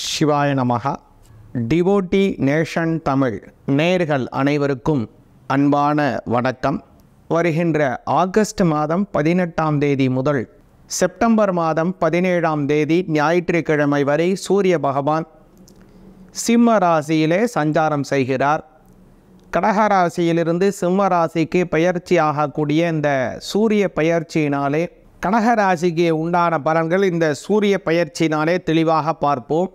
சிவாய நமகா devotee nation Tamil நேர்கள் அனைவருக்கும் அன்பான வணக்கம் வருகின்ற ஆகஸ்ட் மாதம் பதினெட்டாம் தேதி முதல் செப்டம்பர் மாதம் பதினேழாம் தேதி ஞாயிற்றுக்கிழமை வரை சூரிய பகவான் சிம்ம ராசியிலே சஞ்சாரம் செய்கிறார் கடகராசியிலிருந்து சிம்ம ராசிக்கு பயிற்சி ஆகக்கூடிய இந்த சூரிய பயிற்சியினாலே கடகராசிக்கு உண்டான பலன்கள் இந்த சூரிய பயிற்சினாலே தெளிவாக பார்ப்போம்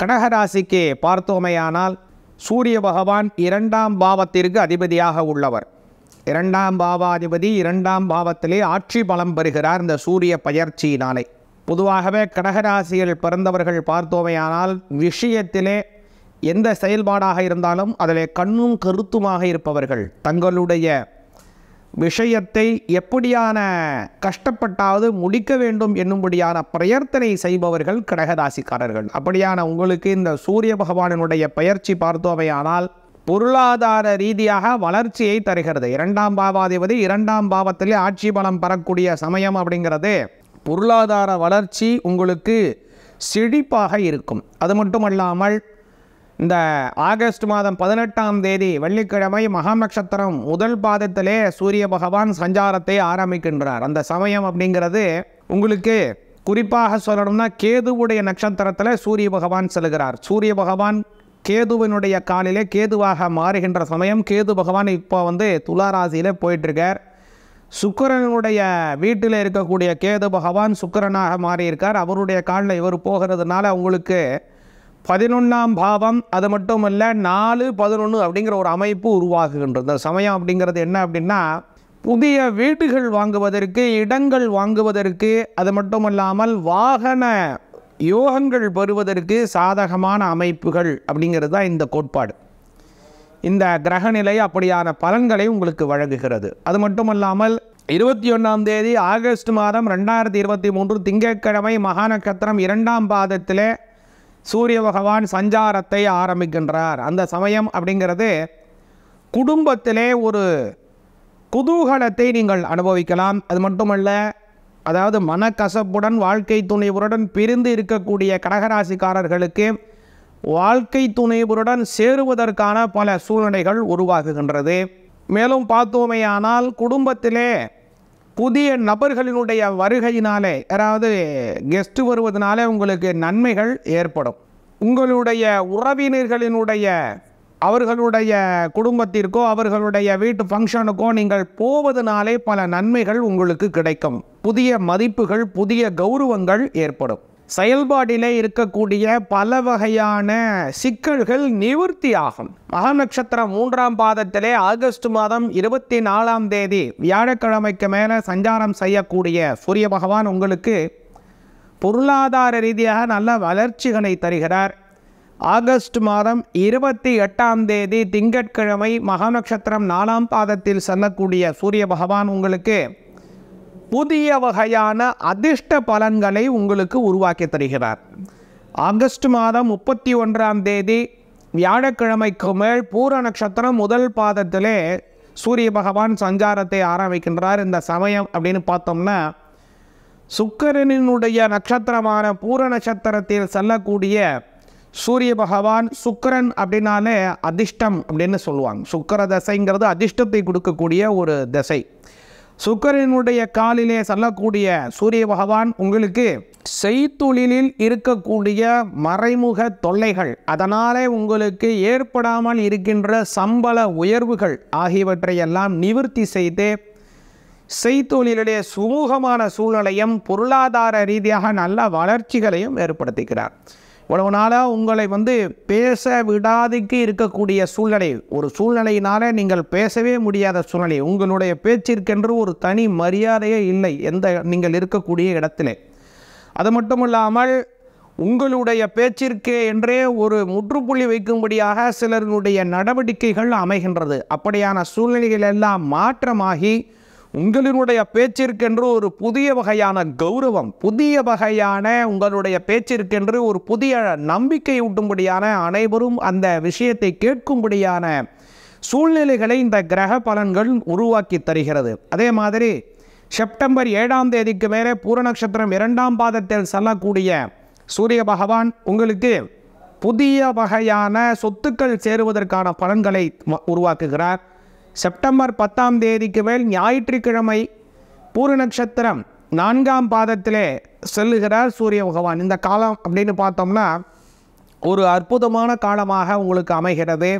கடகராசிக்கு பார்த்தோமையானால் சூரிய பகவான் இரண்டாம் பாவத்திற்கு அதிபதியாக உள்ளவர் இரண்டாம் பாவாதிபதி இரண்டாம் பாவத்திலே ஆட்சி பலம் பெறுகிறார் இந்த சூரிய பயிற்சியினாலே பொதுவாகவே கடகராசியில் பிறந்தவர்கள் பார்த்தோமையானால் விஷயத்திலே எந்த செயல்பாடாக இருந்தாலும் அதில் கண்ணும் கருத்துமாக இருப்பவர்கள் தங்களுடைய விஷயத்தை எப்படியான கஷ்டப்பட்டாவது முடிக்க வேண்டும் என்னும்படியான பிரயர்த்தனை செய்பவர்கள் கடகராசிக்காரர்கள் அப்படியான உங்களுக்கு இந்த சூரிய பகவானினுடைய பயிற்சி பார்த்தோமையானால் பொருளாதார ரீதியாக வளர்ச்சியை தருகிறது இரண்டாம் பாவாதிபதி இரண்டாம் பாவத்திலே ஆட்சி பலம் பெறக்கூடிய சமயம் அப்படிங்கிறது பொருளாதார வளர்ச்சி உங்களுக்கு செழிப்பாக இருக்கும் அது மட்டுமல்லாமல் இந்த ஆகஸ்ட் மாதம் பதினெட்டாம் தேதி வெள்ளிக்கிழமை மகா நட்சத்திரம் முதல் பாதத்திலே சூரிய பகவான் சஞ்சாரத்தை ஆரம்பிக்கின்றார் அந்த சமயம் அப்படிங்கிறது உங்களுக்கு குறிப்பாக சொல்லணும்னா கேதுவுடைய நட்சத்திரத்தில் சூரிய பகவான் செல்கிறார் சூரிய பகவான் கேதுவினுடைய காலிலே கேதுவாக மாறுகின்ற சமயம் கேது பகவான் இப்போ வந்து துளாராசியில் போயிட்டுருக்கார் சுக்கரனுடைய வீட்டில் இருக்கக்கூடிய கேது பகவான் சுக்கரனாக மாறியிருக்கார் அவருடைய காலில் இவர் போகிறதுனால உங்களுக்கு பதினொன்றாம் பாவம் அது மட்டும் இல்லை நாலு பதினொன்று அப்படிங்கிற ஒரு அமைப்பு உருவாகுகின்றது சமயம் அப்படிங்கிறது என்ன அப்படின்னா புதிய வீடுகள் வாங்குவதற்கு இடங்கள் வாங்குவதற்கு அது மட்டும் இல்லாமல் வாகன யோகங்கள் பெறுவதற்கு சாதகமான அமைப்புகள் அப்படிங்கிறது தான் இந்த கோட்பாடு இந்த கிரகநிலை அப்படியான பலன்களை உங்களுக்கு வழங்குகிறது அது மட்டுமல்லாமல் இருபத்தி ஒன்றாம் தேதி ஆகஸ்ட் மாதம் ரெண்டாயிரத்தி இருபத்தி மூன்று திங்கட்கிழமை மகா நட்சத்திரம் இரண்டாம் பாதத்தில் சூரிய பகவான் சஞ்சாரத்தை ஆரம்பிக்கின்றார் அந்த சமயம் அப்படிங்கிறது குடும்பத்திலே ஒரு குதூகலத்தை நீங்கள் அனுபவிக்கலாம் அது மட்டுமல்ல அதாவது மனக்கசப்புடன் வாழ்க்கை துணைவுடன் பிரிந்து இருக்கக்கூடிய கடகராசிக்காரர்களுக்கு வாழ்க்கை துணைவுடன் சேருவதற்கான பல சூழ்நிலைகள் உருவாகுகின்றது மேலும் பார்த்தோமேயானால் குடும்பத்திலே புதிய நபர்களினுடைய வருகையினாலே அதாவது கெஸ்ட்டு வருவதனாலே உங்களுக்கு நன்மைகள் ஏற்படும் உங்களுடைய உறவினர்களினுடைய அவர்களுடைய குடும்பத்திற்கோ அவர்களுடைய வீட்டு ஃபங்க்ஷனுக்கோ நீங்கள் போவதனாலே பல நன்மைகள் உங்களுக்கு கிடைக்கும் புதிய மதிப்புகள் புதிய கௌரவங்கள் ஏற்படும் செயல்பாடிலே இருக்கக்கூடிய பல வகையான சிக்கல்கள் நிவர்த்தி ஆகும் மகா நட்சத்திரம் மூன்றாம் பாதத்திலே ஆகஸ்ட் மாதம் இருபத்தி நாலாம் தேதி வியாழக்கிழமைக்கு மேலே சஞ்சாரம் செய்யக்கூடிய சூரிய பகவான் உங்களுக்கு பொருளாதார ரீதியாக நல்ல வளர்ச்சிகளை தருகிறார் ஆகஸ்ட் மாதம் இருபத்தி எட்டாம் தேதி திங்கட்கிழமை மகா நட்சத்திரம் நாலாம் பாதத்தில் செல்லக்கூடிய சூரிய பகவான் உங்களுக்கு புதிய வகையான அதிர்ஷ்ட பலன்களை உங்களுக்கு உருவாக்கி தருகிறார் ஆகஸ்ட் மாதம் முப்பத்தி ஒன்றாம் தேதி வியாழக்கிழமைக்கு மேல் பூர நட்சத்திரம் முதல் பாதத்திலே சூரிய பகவான் சஞ்சாரத்தை ஆரம்பிக்கின்றார் இந்த சமயம் அப்படின்னு பார்த்தோம்னா சுக்கரனினுடைய நட்சத்திரமான பூர நட்சத்திரத்தில் செல்லக்கூடிய சூரிய பகவான் சுக்கரன் அப்படின்னாலே அதிர்ஷ்டம் அப்படின்னு சொல்லுவாங்க சுக்கர தசைங்கிறது அதிர்ஷ்டத்தை கொடுக்கக்கூடிய ஒரு தசை சுக்கரனுடைய காலிலே சொல்லக்கூடிய சூரிய பகவான் உங்களுக்கு செய்தொழிலில் இருக்கக்கூடிய மறைமுக தொல்லைகள் அதனாலே உங்களுக்கு ஏற்படாமல் இருக்கின்ற சம்பள உயர்வுகள் ஆகியவற்றை எல்லாம் நிவர்த்தி செய்து செய்தொழிலுடைய சுமூகமான சூழ்நிலையும் பொருளாதார ரீதியாக நல்ல வளர்ச்சிகளையும் ஏற்படுத்துகிறார் இவ்வளவு நாளாக உங்களை வந்து பேச விடாதுக்கு இருக்கக்கூடிய சூழ்நிலை ஒரு சூழ்நிலையினால் நீங்கள் பேசவே முடியாத சூழ்நிலை உங்களுடைய பேச்சிற்கென்று ஒரு தனி மரியாதையே இல்லை எந்த நீங்கள் இருக்கக்கூடிய இடத்துல அது மட்டும் இல்லாமல் உங்களுடைய பேச்சிற்கு என்றே ஒரு முற்றுப்புள்ளி வைக்கும்படியாக சிலருடைய நடவடிக்கைகள் அமைகின்றது அப்படியான சூழ்நிலைகள் எல்லாம் மாற்றமாகி உங்களினுடைய பேச்சிற்கென்று ஒரு புதிய வகையான கௌரவம் புதிய வகையான உங்களுடைய பேச்சிற்கென்று ஒரு புதிய நம்பிக்கை ஊட்டும்படியான அனைவரும் அந்த விஷயத்தை கேட்கும்படியான சூழ்நிலைகளை இந்த கிரக பலன்கள் உருவாக்கி தருகிறது அதே மாதிரி செப்டம்பர் ஏழாம் தேதிக்கு மேலே பூர நட்சத்திரம் இரண்டாம் பாதத்தில் செல்லக்கூடிய சூரிய பகவான் உங்களுக்கு புதிய வகையான சொத்துக்கள் சேருவதற்கான பலன்களை உருவாக்குகிறார் செப்டம்பர் பத்தாம் தேதிக்கு மேல் ஞாயிற்றுக்கிழமை பூர நட்சத்திரம் நான்காம் பாதத்திலே செல்லுகிறார் சூரிய பகவான் இந்த காலம் அப்படின்னு பார்த்தோம்னா ஒரு அற்புதமான காலமாக உங்களுக்கு அமைகிறது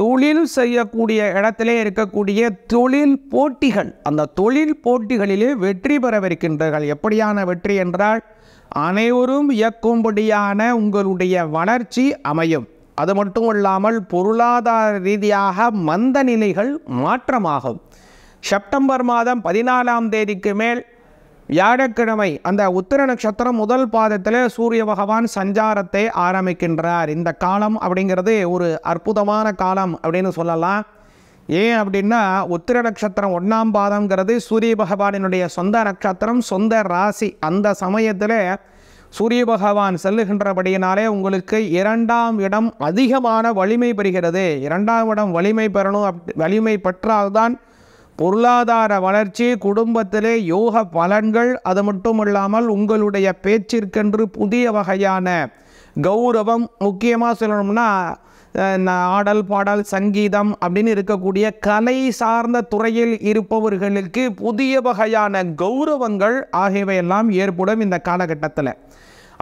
தொழில் செய்யக்கூடிய இடத்திலே இருக்கக்கூடிய தொழில் போட்டிகள் அந்த தொழில் போட்டிகளிலே வெற்றி பெறவிருக்கின்றார்கள் எப்படியான வெற்றி என்றால் அனைவரும் இயக்கும்படியான உங்களுடைய வளர்ச்சி அமையும் அது மட்டும் இல்லாமல் பொருளாதார ரீதியாக மந்த நிலைகள் மாற்றமாகும் செப்டம்பர் மாதம் பதினாலாம் தேதிக்கு மேல் வியாழக்கிழமை அந்த உத்திர நட்சத்திரம் முதல் பாதத்தில் சூரிய பகவான் சஞ்சாரத்தை ஆரம்பிக்கின்றார் இந்த காலம் அப்படிங்கிறது ஒரு அற்புதமான காலம் அப்படின்னு சொல்லலாம் ஏன் அப்படின்னா உத்திர நட்சத்திரம் ஒன்றாம் பாதம்ங்கிறது சூரிய பகவானினுடைய சொந்த நட்சத்திரம் சொந்த ராசி அந்த சமயத்தில் சூரிய பகவான் செல்லுகின்றபடியினாலே உங்களுக்கு இரண்டாம் இடம் அதிகமான வலிமை பெறுகிறது இரண்டாம் இடம் வலிமை பெறணும் அப் வலிமை பெற்றால்தான் பொருளாதார வளர்ச்சி குடும்பத்திலே யோக பலன்கள் அது மட்டும் இல்லாமல் உங்களுடைய பேச்சிற்கென்று புதிய வகையான கௌரவம் முக்கியமாக சொல்லணும்னா ஆடல் பாடல் சங்கீதம் அப்படின்னு இருக்கக்கூடிய கலை சார்ந்த துறையில் இருப்பவர்களுக்கு புதிய வகையான கௌரவங்கள் ஆகியவையெல்லாம் ஏற்படும் இந்த காலகட்டத்தில்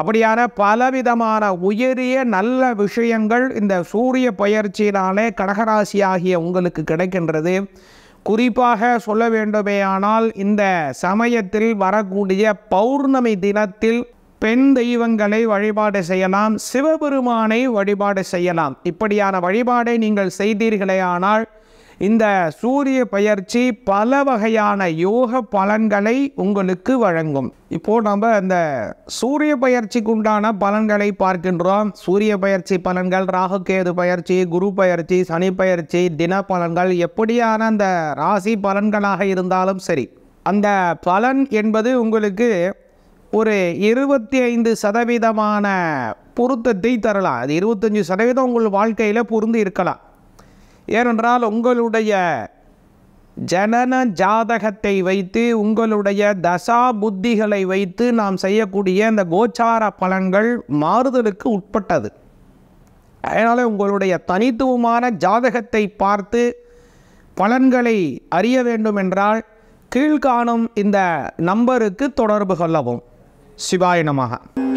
அப்படியான பலவிதமான உயரிய நல்ல விஷயங்கள் இந்த சூரிய பயிற்சியினாலே கடகராசி ஆகிய உங்களுக்கு கிடைக்கின்றது குறிப்பாக சொல்ல வேண்டுமேயானால் இந்த சமயத்தில் வரக்கூடிய பௌர்ணமி தினத்தில் பெண் தெய்வங்களை வழிபாடு செய்யலாம் சிவபெருமானை வழிபாடு செய்யலாம் இப்படியான வழிபாடை நீங்கள் செய்தீர்களே ஆனால் இந்த சூரிய பயிற்சி பல வகையான யோக பலன்களை உங்களுக்கு வழங்கும் இப்போது நம்ம இந்த சூரிய பயிற்சிக்கு உண்டான பலன்களை பார்க்கின்றோம் சூரிய பயிற்சி பலன்கள் ராகுகேது பயிற்சி குரு பயிற்சி சனி பயிற்சி தின பலன்கள் எப்படியான அந்த ராசி பலன்களாக இருந்தாலும் சரி அந்த பலன் என்பது உங்களுக்கு ஒரு இருபத்தி ஐந்து சதவீதமான பொருத்தத்தை தரலாம் அது இருபத்தஞ்சி சதவீதம் உங்கள் வாழ்க்கையில் பொருந்து இருக்கலாம் ஏனென்றால் உங்களுடைய ஜனன ஜாதகத்தை வைத்து உங்களுடைய தசா புத்திகளை வைத்து நாம் செய்யக்கூடிய இந்த கோச்சார பலன்கள் மாறுதலுக்கு உட்பட்டது அதனால் உங்களுடைய தனித்துவமான ஜாதகத்தை பார்த்து பலன்களை அறிய வேண்டும் என்றால் கீழ்காணும் இந்த நம்பருக்கு தொடர்பு கொள்ளவும் சிவாய நமகா